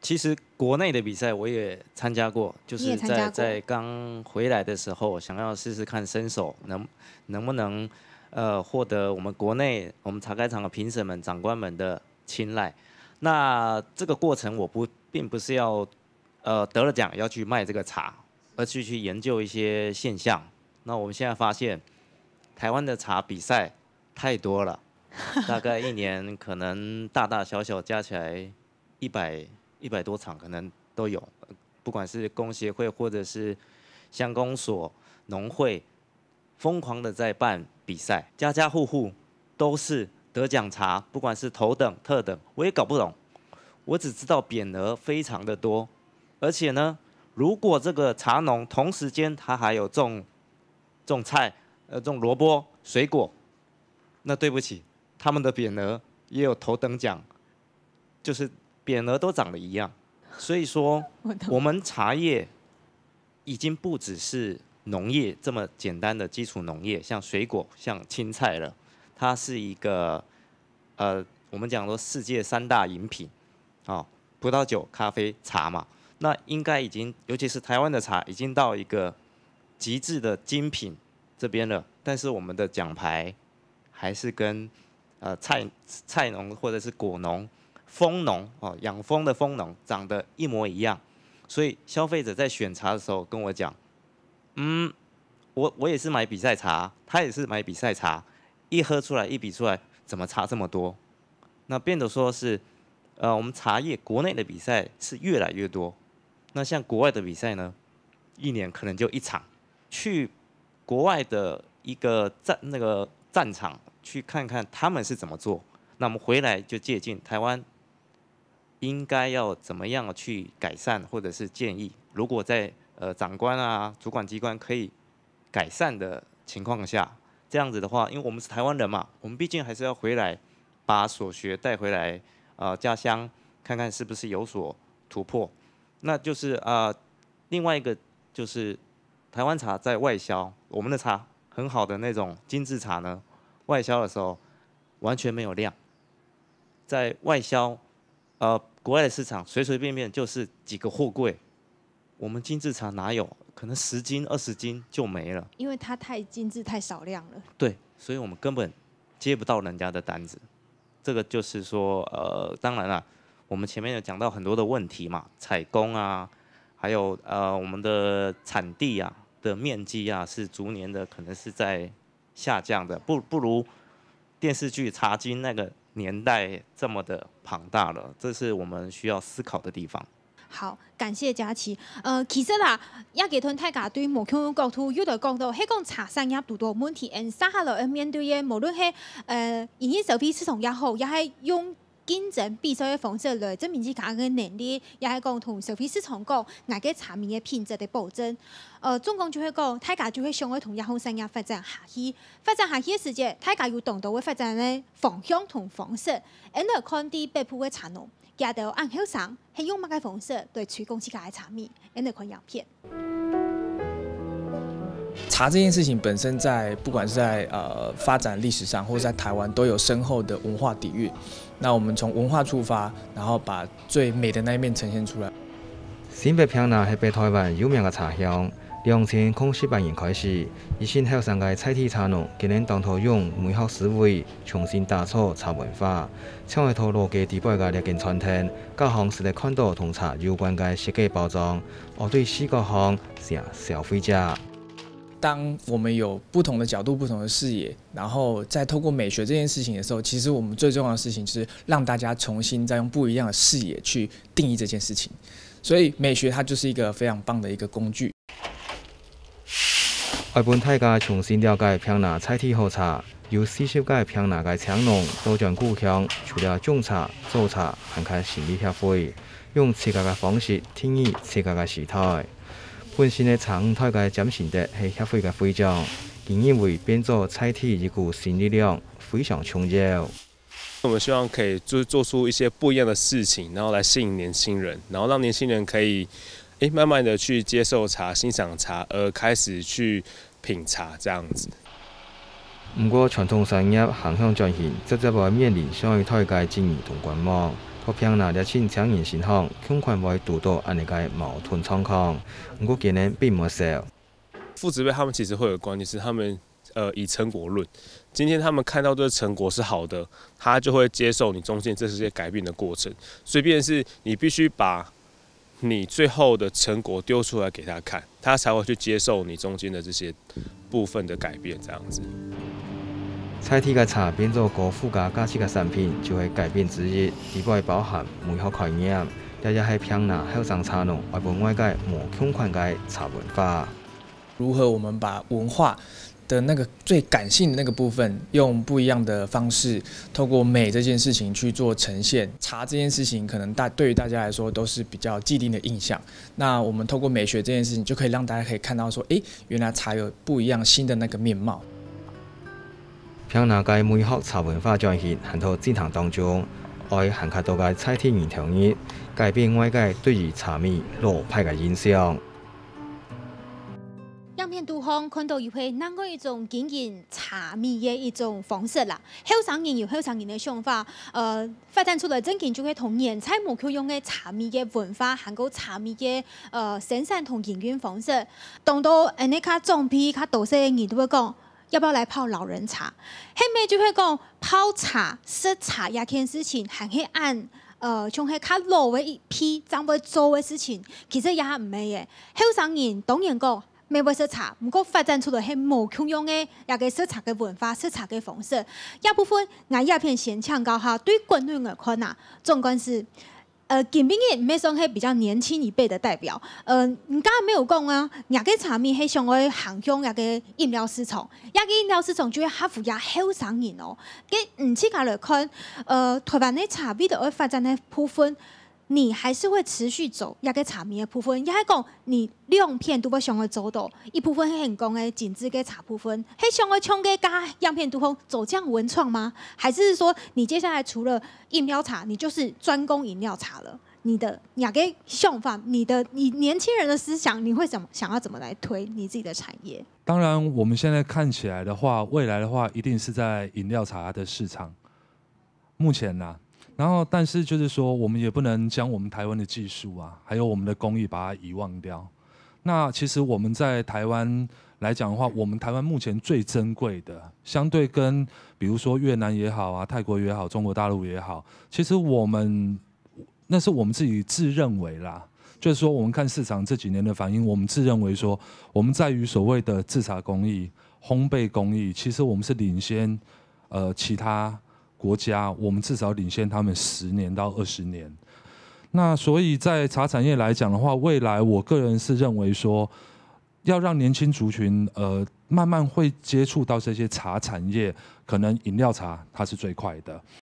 其实国内的比赛我也参加过，就是在在刚回来的时候，想要试试看身手能能不能，呃，获得我们国内我们茶盖厂的评审们长官们的青睐。那这个过程我不并不是要，呃，得了奖要去卖这个茶，而去去研究一些现象。那我们现在发现，台湾的茶比赛太多了，大概一年可能大大小小加起来一百。一百多场可能都有，不管是工协会或者是乡公所、农会，疯狂的在办比赛，家家户户都是得奖茶，不管是头等、特等，我也搞不懂。我只知道匾额非常的多，而且呢，如果这个茶农同时间他还有种种菜，呃，种萝卜、水果，那对不起，他们的匾额也有头等奖，就是。匾额都长得一样，所以说 我们茶叶已经不只是农业这么简单的基础农业，像水果、像青菜了，它是一个呃，我们讲说世界三大饮品，啊，葡萄酒、咖啡、茶嘛，那应该已经，尤其是台湾的茶，已经到一个极致的精品这边了，但是我们的奖牌还是跟呃菜菜农或者是果农。蜂农哦，养蜂的蜂农长得一模一样，所以消费者在选茶的时候跟我讲，嗯，我我也是买比赛茶，他也是买比赛茶，一喝出来一比出来，怎么差这么多？那变得说是，呃，我们茶叶国内的比赛是越来越多，那像国外的比赛呢，一年可能就一场，去国外的一个战那个战场去看看他们是怎么做，那我们回来就借鉴台湾。应该要怎么样去改善，或者是建议？如果在呃长官啊主管机关可以改善的情况下，这样子的话，因为我们是台湾人嘛，我们毕竟还是要回来把所学带回来啊家乡，看看是不是有所突破。那就是啊另外一个就是台湾茶在外销，我们的茶很好的那种精致茶呢，外销的时候完全没有量，在外销。呃，国外的市场随随便便就是几个货柜，我们精致塔哪有可能十斤、二十斤就没了？因为它太精致、太少量了。对，所以我们根本接不到人家的单子。这个就是说，呃，当然了，我们前面有讲到很多的问题嘛，采工啊，还有呃我们的产地啊的面积啊是逐年的可能是在下降的，不不如电视剧茶经》那个。年代这么的庞大了，这是我们需要思考的地方。好，感谢佳琪。呃，其实啦，亚吉吞泰卡对于莫孔国土，有的讲到，黑讲茶产业多多问题，因三下落因面对的，无论系呃，营业收费系统也好，也系用。竞争必须以方式来证明自己的能力，也系讲同消费市场讲，家产品嘅品质的保证。呃，总共就会讲，大家就会想，同日后生业发展下去，发展下去嘅时间，大家要懂得会发展咧方向同方式，安尼看啲北部嘅产业，加到按后上，系用乜嘅方式对成功自家嘅产品，安尼看样片。茶这件事情本身，在不管是在呃发展历史上，或者在台湾都有深厚的文化底蕴。那我们从文化出发，然后把最美的那一面呈现出来。新北平南是北台湾有名的茶乡，两千空熙八年开始，一后生的爱采茶农，今年当头用美好思维重新打造茶文化，成为透过各地百家列跟餐厅、各式的看到同茶有关的设计包装，而对四个行成消费者。当我们有不同的角度、不同的视野，然后再透过美学这件事情的时候，其实我们最重要的事情就是让大家重新再用不一样的视野去定义这件事情。所以，美学它就是一个非常棒的一个工具。爱本大家重新了解平南菜田好茶，由四十届平南嘅乡农多传故乡，除了种茶、做茶，还开心理协会，用自家的方式定义自家的时代。本身的茶五台界转型的系协会嘅会长，正因为变作载体一股新力量，非常重要。我们希望可以做做出一些不一样的事情，然后来吸引年轻人，然后让年轻人可以诶慢慢的去接受茶、欣赏茶，而开始去品茶这样子。不过，传统产业横向转型，实在会面临相当大嘅经营同观望。国平呐，热钱抢人上行，空缺会多到安尼个矛盾状况。不过今年并冇少。父子辈他们其实会有观念，是他们呃以成果论。今天他们看到的成果是好的，他就会接受你中间这这些改变的过程。所以便是你必须把你最后的成果丢出来给他看，他才会去接受你中间的这些部分的改变这样子。菜体个茶变做高附加价值个产品，就会改变职业，内部包含、美好概念，也也喺平南后山茶农外部外界无穷款解茶文化。如何我们把文化的那个最感性的那个部分，用不一样的方式，透过美这件事情去做呈现？茶这件事情可能大对于大家来说都是比较既定的印象，那我们透过美学这件事情，就可以让大家可以看到说，哎，原来茶有不一样新的那个面貌。平南街美学茶文化在线很多展堂当中爱行卡多街猜天然条件改变外界对于茶味老派的印象样片读红看到也会让我一种经营茶味的一种方式啦后生人有后生人的想法呃发展出来正经就会同年才模具用的茶味的文化含够茶味的呃生产同营运方式懂到安尼卡装逼卡多谢你都会讲要不要来泡老人茶？黑妹就会讲泡茶、喝茶也天事情，还去按呃从遐卡老的一批长辈做的事情，其实也唔系嘅。后生人当然讲未必识茶，不过发展出来系无穷用嘅，也嘅识茶嘅文化、识茶嘅方式，也部分按鸦片先抢讲哈，对国内嚟看呐，总观是。呃，金边也唔免说，迄比较年轻一辈的代表。呃，你刚刚没有讲啊？亚个产业系上海行向亚个饮料市场，亚个饮料市场就要哈服也好上瘾哦。给唔只个来看，呃，台湾的茶味豆儿发展的部分。你还是会持续走，一个茶米的部分，也还讲你量片都不想去走多，一部分很讲的紧致的茶部分，还想去冲个咖，样片都空走这样文创吗？还是说你接下来除了饮料茶，你就是专攻饮料茶了？你的哪个想法？你的你年轻人的思想，你会怎么想要怎么来推你自己的产业？当然，我们现在看起来的话，未来的话，一定是在饮料茶的市场。目前呢？然后，但是就是说，我们也不能将我们台湾的技术啊，还有我们的工艺把它遗忘掉。那其实我们在台湾来讲的话，我们台湾目前最珍贵的，相对跟比如说越南也好啊、泰国也好、中国大陆也好，其实我们那是我们自己自认为啦。就是说，我们看市场这几年的反应，我们自认为说，我们在于所谓的制茶工艺、烘焙工艺，其实我们是领先呃其他。国家，我们至少领先他们十年到二十年。那所以，在茶产业来讲的话，未来我个人是认为说，要让年轻族群呃慢慢会接触到这些茶产业，可能饮料茶它是最快的。